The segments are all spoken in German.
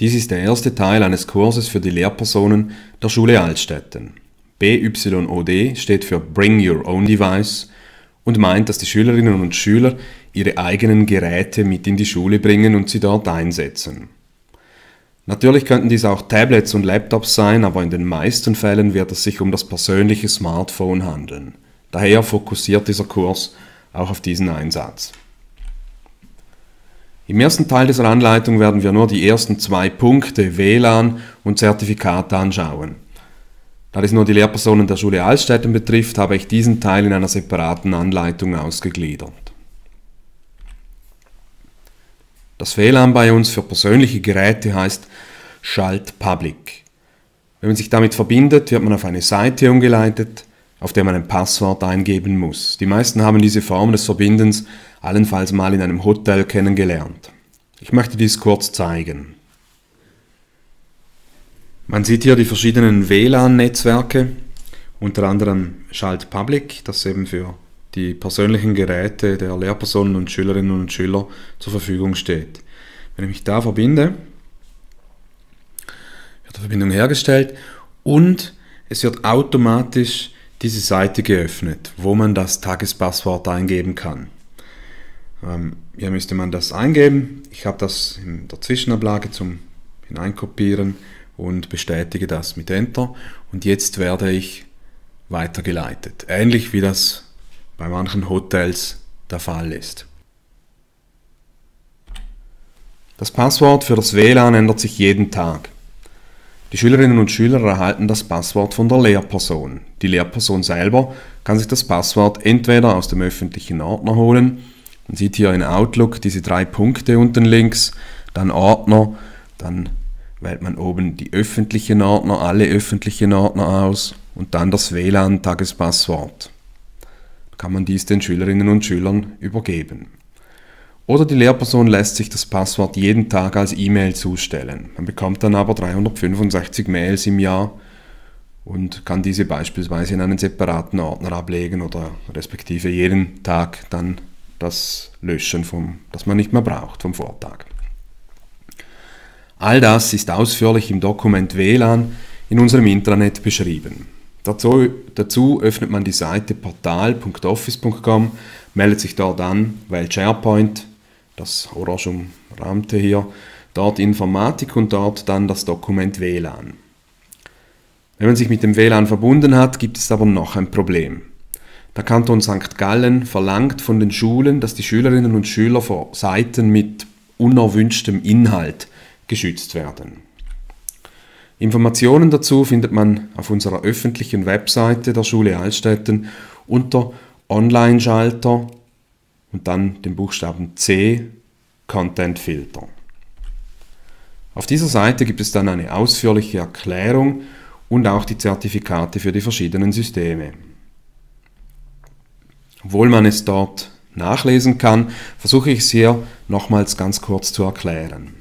Dies ist der erste Teil eines Kurses für die Lehrpersonen der Schule Altstetten. BYOD steht für Bring Your Own Device und meint, dass die Schülerinnen und Schüler ihre eigenen Geräte mit in die Schule bringen und sie dort einsetzen. Natürlich könnten dies auch Tablets und Laptops sein, aber in den meisten Fällen wird es sich um das persönliche Smartphone handeln. Daher fokussiert dieser Kurs auch auf diesen Einsatz. Im ersten Teil dieser Anleitung werden wir nur die ersten zwei Punkte WLAN und Zertifikate anschauen. Da es nur die Lehrpersonen der Schule Altstätten betrifft, habe ich diesen Teil in einer separaten Anleitung ausgegliedert. Das WLAN bei uns für persönliche Geräte heißt Schalt Public. Wenn man sich damit verbindet, wird man auf eine Seite umgeleitet, auf der man ein Passwort eingeben muss. Die meisten haben diese Form des Verbindens allenfalls mal in einem Hotel kennengelernt. Ich möchte dies kurz zeigen. Man sieht hier die verschiedenen WLAN-Netzwerke, unter anderem Schalt Public, das eben für die persönlichen Geräte der Lehrpersonen und Schülerinnen und Schüler zur Verfügung steht. Wenn ich mich da verbinde, wird die Verbindung hergestellt und es wird automatisch diese Seite geöffnet, wo man das Tagespasswort eingeben kann. Ähm, hier müsste man das eingeben. Ich habe das in der Zwischenablage zum Hineinkopieren und bestätige das mit Enter. Und jetzt werde ich weitergeleitet. Ähnlich wie das bei manchen Hotels der Fall ist. Das Passwort für das WLAN ändert sich jeden Tag. Die Schülerinnen und Schüler erhalten das Passwort von der Lehrperson. Die Lehrperson selber kann sich das Passwort entweder aus dem öffentlichen Ordner holen, man sieht hier in Outlook diese drei Punkte unten links, dann Ordner, dann wählt man oben die öffentlichen Ordner, alle öffentlichen Ordner aus und dann das WLAN-Tagespasswort. Kann man dies den Schülerinnen und Schülern übergeben. Oder die Lehrperson lässt sich das Passwort jeden Tag als E-Mail zustellen. Man bekommt dann aber 365 Mails im Jahr und kann diese beispielsweise in einen separaten Ordner ablegen oder respektive jeden Tag dann das Löschen, vom, das man nicht mehr braucht vom Vortag. All das ist ausführlich im Dokument WLAN in unserem Intranet beschrieben. Dazu, dazu öffnet man die Seite portal.office.com, meldet sich dort an, wählt SharePoint, das orange rahmte hier, dort Informatik und dort dann das Dokument WLAN. Wenn man sich mit dem WLAN verbunden hat, gibt es aber noch ein Problem. Der Kanton St. Gallen verlangt von den Schulen, dass die Schülerinnen und Schüler vor Seiten mit unerwünschtem Inhalt geschützt werden. Informationen dazu findet man auf unserer öffentlichen Webseite der Schule Altstätten unter Online-Schalter und dann den Buchstaben C Content Filter. Auf dieser Seite gibt es dann eine ausführliche Erklärung und auch die Zertifikate für die verschiedenen Systeme. Obwohl man es dort nachlesen kann, versuche ich es hier nochmals ganz kurz zu erklären.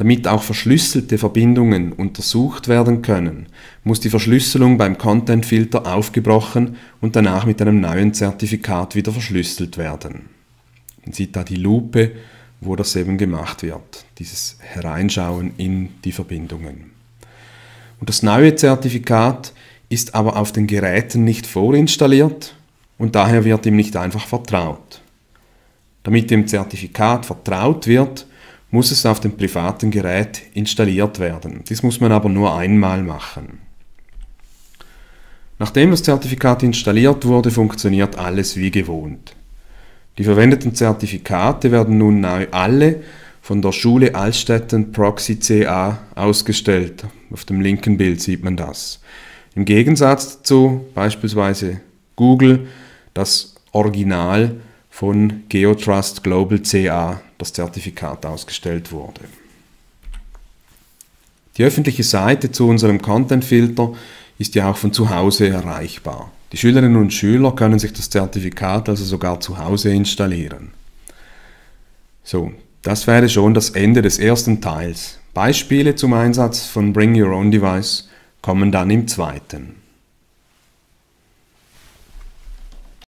Damit auch verschlüsselte Verbindungen untersucht werden können, muss die Verschlüsselung beim Content-Filter aufgebrochen und danach mit einem neuen Zertifikat wieder verschlüsselt werden. Man sieht da die Lupe, wo das eben gemacht wird, dieses Hereinschauen in die Verbindungen. Und das neue Zertifikat ist aber auf den Geräten nicht vorinstalliert und daher wird ihm nicht einfach vertraut. Damit dem Zertifikat vertraut wird, muss es auf dem privaten Gerät installiert werden. Dies muss man aber nur einmal machen. Nachdem das Zertifikat installiert wurde, funktioniert alles wie gewohnt. Die verwendeten Zertifikate werden nun alle von der Schule Altstetten Proxy CA ausgestellt. Auf dem linken Bild sieht man das. Im Gegensatz dazu beispielsweise Google, das Original von Geotrust Global CA das Zertifikat ausgestellt wurde. Die öffentliche Seite zu unserem Content-Filter ist ja auch von zu Hause erreichbar. Die Schülerinnen und Schüler können sich das Zertifikat also sogar zu Hause installieren. So, das wäre schon das Ende des ersten Teils. Beispiele zum Einsatz von Bring Your Own Device kommen dann im zweiten.